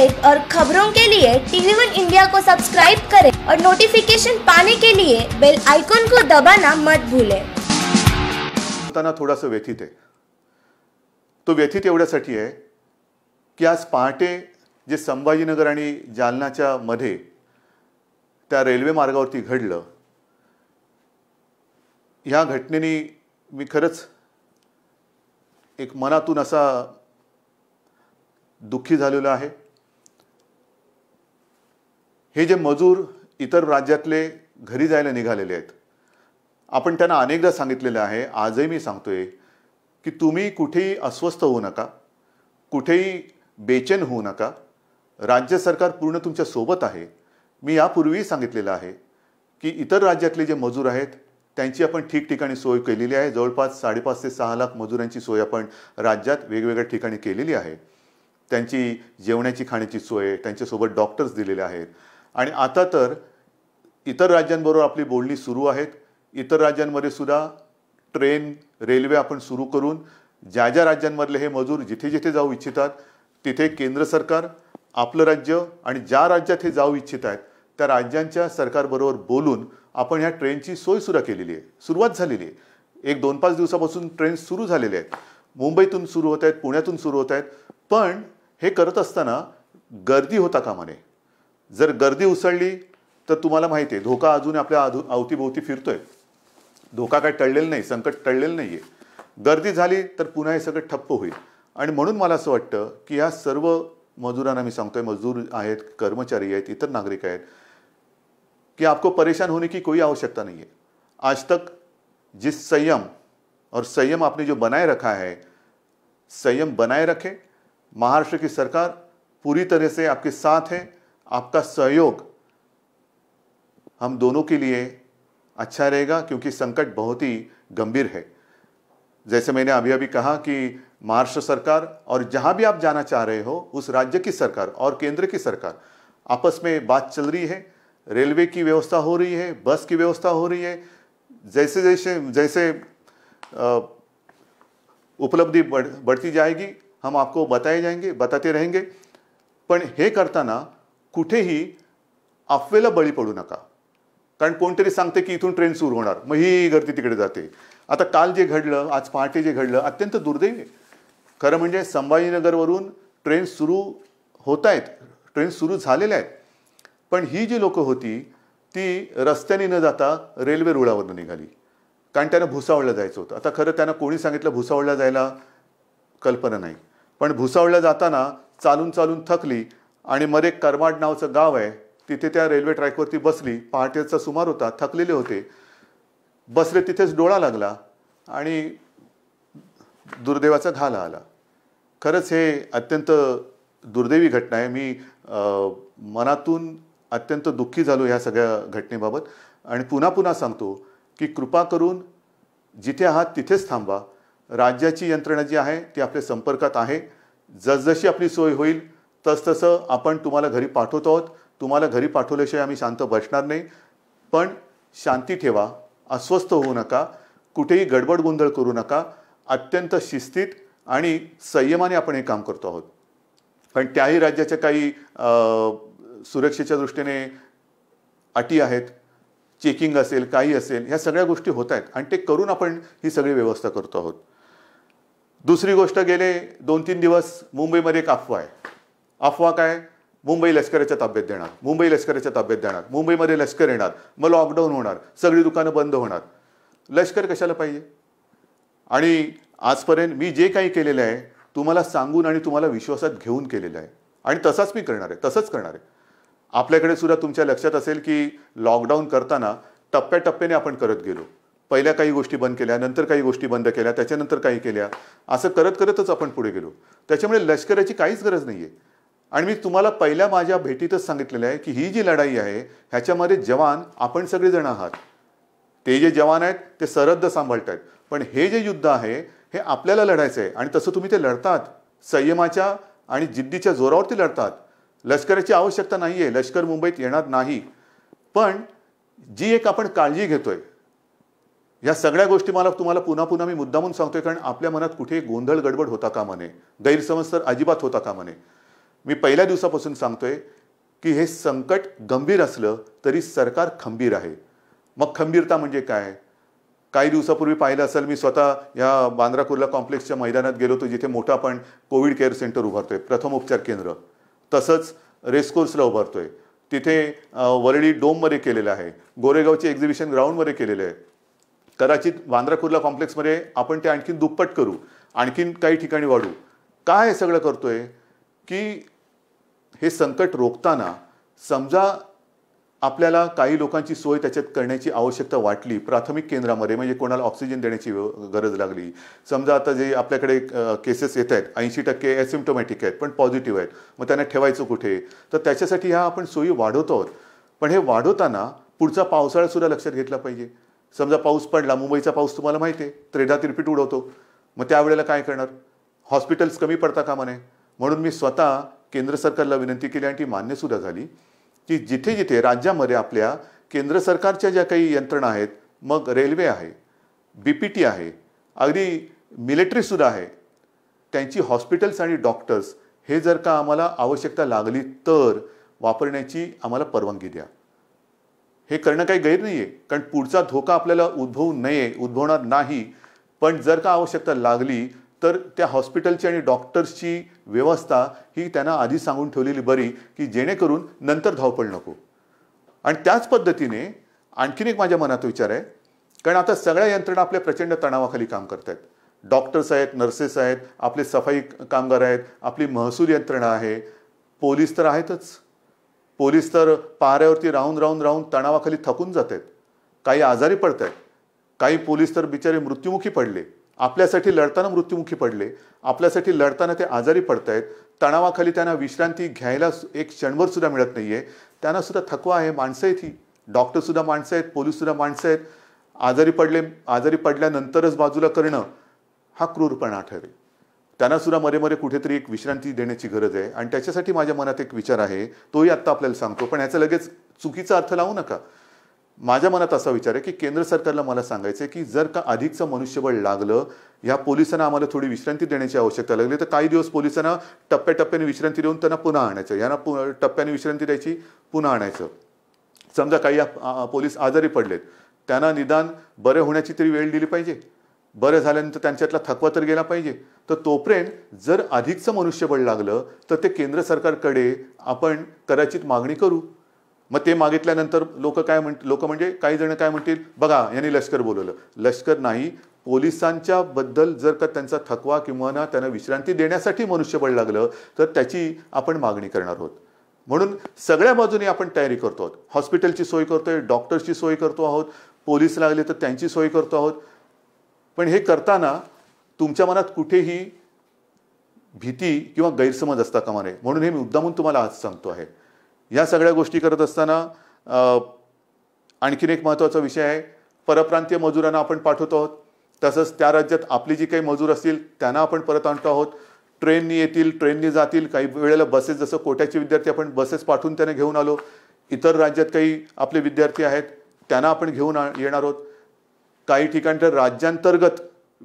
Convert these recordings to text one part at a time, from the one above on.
update और खबरों के लिए टीवी वन इंडिया को सब्सक्राइब करें और नोटिफिकेशन पाने के लिए बेल आइकॉन को दबाना मत भूलें थोडासा व्यथित आहे तो व्यथित एवढ्यासाठी आहे की आज पहाटे जे संभाजीनगर आणि जालनाच्या मध्ये त्या रेल्वे मार्गावरती घडलं ह्या घटनेने मी खरंच एक मनातून असा दुःखी झालेलो आहे हे जे मजूर इतर राज्यातले घरी जायला निघालेले आहेत आपण त्यांना अनेकदा सांगितलेलं आहे आजही मी सांगतोय की तुम्ही कुठेही अस्वस्थ होऊ नका कुठेही बेचैन होऊ नका राज्य सरकार पूर्ण तुमच्या सोबत आहे मी यापूर्वीही सांगितलेलं आहे की इतर राज्यातले जे मजूर आहेत त्यांची आपण ठिकठिकाणी सोय केलेली आहे जवळपास साडेपाच ते सहा लाख मजुरांची सोय आपण राज्यात वेगवेगळ्या ठिकाणी केलेली आहे त्यांची जेवण्याची खाण्याची सोय त्यांच्यासोबत डॉक्टर्स दिलेले आहेत आणि आता तर इतर राज्यांबरोबर आपली बोलणी सुरू आहेत इतर राज्यांमध्ये सुद्धा ट्रेन रेल्वे आपण सुरू करून ज्या ज्या राज्यांमधले हे मजूर जिथे जिथे जाऊ इच्छितात तिथे केंद्र सरकार आपलं राज्य आणि ज्या राज्यात हे जाऊ इच्छित आहेत त्या राज्यांच्या सरकारबरोबर बोलून आपण ह्या ट्रेनची सोयसुद्धा केलेली आहे सुरुवात झालेली आहे एक दोन पाच दिवसापासून ट्रेन सुरू झालेले आहेत मुंबईतून सुरू होत आहेत पुण्यातून सुरू होत आहेत पण हे करत असताना गर्दी होता कामा नये जर गर्दी उसळली तर तुम्हाला माहिती आहे धोका अजून आपल्या अधू अवतीभोवती फिरतोय धोका काय टळलेला नाही संकट टळलेलं नाही आहे गर्दी झाली तर पुन्हा हे सगळं ठप्प होईल आणि म्हणून मला असं वाटतं की ह्या सर्व मजुरांना मी सांगतोय मजदूर आहेत कर्मचारी आहेत इतर नागरिक आहेत की आपको परेशान होने की कोई आवश्यकता नहीं है आज तक जिस संयम और संयम आपने जो बनाए रखा है संयम बनाए रखे महाराष्ट्र की सरकार पूरी तरह से आपके साथ है आपका सहयोग हम दोनों के लिए अच्छा रहेगा क्योंकि संकट बहुत ही गंभीर है जैसे मैंने अभी अभी कहा कि महाराष्ट्र सरकार और जहाँ भी आप जाना चाह रहे हो उस राज्य की सरकार और केंद्र की सरकार आपस में बात चल रही है रेलवे की व्यवस्था हो रही है बस की व्यवस्था हो रही है जैसे जैसे जैसे उपलब्धि बढ़ बढ़ती जाएगी हम आपको बताए जाएंगे बताते रहेंगे पण हे ना कुठेही अफवेला बळी पडू नका कारण कोणतरी सांगते की इथून ट्रेन सुरू होणार मग ही गर्दी तिकडे जाते आता काल जे घडलं आज पहाटे जे घडलं अत्यंत दुर्दैवी खरं म्हणजे संभाजीनगरवरून ट्रेन सुरू होत आहेत ट्रेन सुरू झालेल्या आहेत पण ही जी लोकं होती ती रस्त्याने न जाता रेल्वे रुळावरनं निघाली कारण त्यांना भुसावळला जायचं होतं आता खरं त्यांना कोणी सांगितलं भुसावळला जायला कल्पना नाही पण भुसावळला जाताना चालून चालून थकली आणि मरे करमाड नावचं गाव आहे तिथे त्या रेल्वे ट्रॅकवरती बसली पहाटेचा सुमार होता थकलेले होते बसले तिथेच डोळा लागला आणि दुर्दैवाचा घाला आला खरंच हे अत्यंत दुर्दैवी घटना आहे मी मनातून अत्यंत दुःखी झालो ह्या सगळ्या घटनेबाबत आणि पुन्हा पुन्हा सांगतो की कृपा करून जिथे आहात तिथेच थांबा राज्याची यंत्रणा जी आहे ती आपल्या संपर्कात आहे जसजशी आपली सोय होईल तसतसं आपण तुम्हाला घरी पाठवतो आहोत तुम्हाला घरी पाठवल्याशिवाय आम्ही शांत बसणार नाही पण शांती ठेवा अस्वस्थ होऊ नका कुठेही गडबड गोंधळ करू नका अत्यंत शिस्तीत आणि संयमाने आपण हे काम करतो आहोत पण त्याही राज्याच्या काही सुरक्षेच्या दृष्टीने अटी आहेत चेकिंग असेल काही असेल ह्या सगळ्या गोष्टी होत आहेत आणि ते करून आपण ही सगळी व्यवस्था करतो आहोत दुसरी गोष्ट गेले दोन तीन दिवस मुंबईमध्ये एक अफवा आहे अफवा काय मुंबई लष्कराच्या ताब्यात देणार मुंबई लष्कराच्या ताब्यात देणार मुंबईमध्ये लष्कर येणार मग लॉकडाऊन होणार सगळी दुकानं बंद होणार लष्कर कशाला पाहिजे आणि आजपर्यंत मी जे काही केलेलं आहे तुम्हाला सांगून आणि तुम्हाला विश्वासात घेऊन केलेलं आहे आणि तसाच मी करणार आहे तसंच करणार आहे आपल्याकडे सुद्धा तुमच्या लक्षात असेल की लॉकडाऊन करताना टप्प्याटप्प्याने आपण करत गेलो पहिल्या काही गोष्टी बंद केल्या नंतर काही गोष्टी बंद केल्या त्याच्यानंतर काही केल्या असं करत करतच आपण पुढे गेलो त्याच्यामुळे लष्कराची काहीच गरज नाही आहे आणि मी तुम्हाला पहिल्या माझ्या भेटीतच सांगितलेलं आहे की ही जी लढाई आहे ह्याच्यामध्ये जवान आपण सगळेजण आहात ते जे जवान आहेत ते सरहद्द सांभाळत आहेत पण हे जे युद्ध आहे हे आपल्याला लढायचं आहे आणि तसं तुम्ही ते लढतात संयमाच्या आणि जिद्दीच्या जोरावरती लढतात लष्कराची आवश्यकता नाही आहे लष्कर मुंबईत येणार नाही पण जी एक आपण काळजी घेतोय या सगळ्या गोष्टी मला तुम्हाला पुन्हा पुन्हा मी मुद्दामून सांगतोय कारण आपल्या मनात कुठे गोंधळ गडबड होता का म्हणे गैरसमज तर अजिबात होता का म्हणे मी पहिल्या दिवसापासून सांगतोय की हे संकट गंभीर असलं तरी सरकार खंबीर आहे मग खंबीरता म्हणजे काय काही दिवसापूर्वी पाहिलं असेल मी स्वतः या बांद्रा कुर्ला कॉम्प्लेक्सच्या मैदानात गेलो होतो जिथे मोठा आपण कोविड केअर सेंटर उभारतोय प्रथम उपचार केंद्र तसंच रेसकोर्सला उभारतोय तिथे वरळी डोममध्ये केलेलं आहे गोरेगावचे एक्झिबिशन ग्राउंडमध्ये केलेलं आहे कदाचित बांद्रा कुर्ला कॉम्प्लेक्समध्ये आपण ते आणखीन दुप्पट करू आणखीन काही ठिकाणी वाढू काय सगळं करतोय की हे संकट रोखताना समजा आपल्याला काही लोकांची सोय त्याच्यात करण्याची आवश्यकता वाटली प्राथमिक केंद्रामध्ये म्हणजे कोणाला ऑक्सिजन देण्याची गरज लागली समजा आता जे आपल्याकडे केसेस येत आहेत ऐंशी टक्के ॲसिम्टोमॅटिक आहेत पण पॉझिटिव्ह आहेत मग त्यांना ठेवायचं कुठे तर त्याच्यासाठी ह्या आपण सोयी वाढवतो आहोत पण हे वाढवताना पुढचा पावसाळासुद्धा लक्षात घेतला पाहिजे समजा पाऊस पडला मुंबईचा पाऊस तुम्हाला माहिती आहे त्रेडा तिरपीट उडवतो मग त्यावेळेला काय करणार हॉस्पिटल्स कमी पडता कामा नये म्हणून मी स्वतः केंद्र सरकारला विनंती केली आणि ती मान्यसुद्धा झाली की जिथे जिथे राज्यामध्ये आपल्या केंद्र सरकारच्या ज्या काही यंत्रणा आहेत मग रेल्वे आहे बी पी टी आहे अगदी मिलिटरीसुद्धा आहे त्यांची हॉस्पिटल्स आणि डॉक्टर्स हे जर का आम्हाला आवश्यकता लागली तर वापरण्याची आम्हाला परवानगी द्या हे करणं काही गैर नाही आहे कारण पुढचा धोका आपल्याला उद्भवू नये उद्भवणार नाही पण जर का आवश्यकता लागली तर त्या हॉस्पिटलची आणि डॉक्टर्सची व्यवस्था ही त्यांना आधी सांगून ठेवलेली बरी की जेणेकरून नंतर धावपळ नको आणि त्याच पद्धतीने आणखीन एक माझ्या मनात विचार आहे कारण आता सगळ्या यंत्रणा आपल्या प्रचंड तणावाखाली काम करत आहेत डॉक्टर्स आहेत नर्सेस आहेत आपले सफाई कामगार आहेत आपली महसूल यंत्रणा आहे पोलीस तर आहेतच पोलीस तर पाऱ्यावरती राहून राहून राहून तणावाखाली थकून जात आहेत काही आजारी पडत आहेत काही पोलीस तर बिचारे मृत्युमुखी पडले आपल्यासाठी लढताना मृत्यूमुखी पडले आपल्यासाठी लढताना ते आजारी पडत आहेत तणावाखाली त्यांना विश्रांती घ्यायला एक क्षणभर सुद्धा मिळत नाही आहे त्यांना सुद्धा थकवा आहे माणसं आहेत ही डॉक्टरसुद्धा माणसं आहेत पोलीससुद्धा माणसं आहेत आजारी पडले आजारी पडल्यानंतरच बाजूला करणं हा क्रूरपणा ठरेल त्यांना सुद्धा मरे मरे कुठेतरी एक विश्रांती देण्याची गरज आहे आणि त्याच्यासाठी माझ्या मनात एक विचार आहे तोही आत्ता आपल्याला सांगतो पण ह्याचा लगेच चुकीचा अर्थ लावू नका माझ्या मनात असा विचार आहे की केंद्र सरकारला मला सांगायचं आहे की जर का अधिकचं मनुष्यबळ लागलं ह्या पोलिसांना आम्हाला थोडी विश्रांती देण्याची आवश्यकता लागली तर काही दिवस पोलिसांना टप्प्याटप्प्याने विश्रांती देऊन त्यांना पुन्हा आणायचं यांना पु टप्प्याने विश्रांती द्यायची पुन्हा आणायचं समजा काही पोलीस आजारी पडलेत त्यांना निदान बरे होण्याची तरी वेळ दिली पाहिजे बरं झाल्यानंतर त्यांच्यातला थकवा तर गेला पाहिजे तर तोपर्यंत जर अधिकचं मनुष्यबळ लागलं तर ते केंद्र सरकारकडे आपण कदाचित मागणी करू मग ते मागितल्यानंतर लोक काय म्हण लोक म्हणजे काही जण काय म्हणतील बघा यांनी लष्कर बोलवलं लष्कर नाही पोलिसांच्या बद्दल जर का त्यांचा थकवा किंवा ना त्यांना विश्रांती देण्यासाठी मनुष्यबळ लागलं तर त्याची आपण मागणी करणार आहोत म्हणून सगळ्या बाजूने आपण तयारी करतो आहोत हॉस्पिटलची सोय करतोय डॉक्टर्सची सोय करतो आहोत पोलीस लागले तर त्यांची सोय करतो आहोत पण हे करताना तुमच्या मनात कुठेही भीती किंवा गैरसमज असता कामा नये म्हणून हे मी मुद्दामून तुम्हाला आज सांगतो आहे ह्या सगळ्या गोष्टी करत असताना आणखीन एक महत्त्वाचा विषय आहे परप्रांतीय मजुरांना आपण पाठवतो आहोत तसंच त्या राज्यात आपली जी काही मजूर असतील त्यांना आपण परत आणतो आहोत ट्रेननी येतील ट्रेननी जातील काही वेळेला बसेस जसं कोट्याचे विद्यार्थी आपण बसेस पाठवून त्यांना घेऊन आलो इतर राज्यात काही आपले विद्यार्थी आहेत त्यांना आपण घेऊन येणार आहोत काही ठिकाणी तर राज्यांतर्गत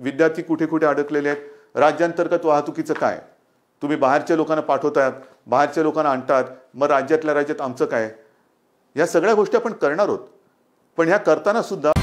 विद्यार्थी कुठे कुठे अडकलेले आहेत राज्यांतर्गत वाहतुकीचं काय तुम्ही बाहेरच्या लोकांना पाठवतात बाहेरच्या लोकांना आणतात मग राज्यातल्या राज्यात आमचं काय ह्या सगळ्या गोष्टी आपण करणार आहोत पण ह्या करताना सुद्धा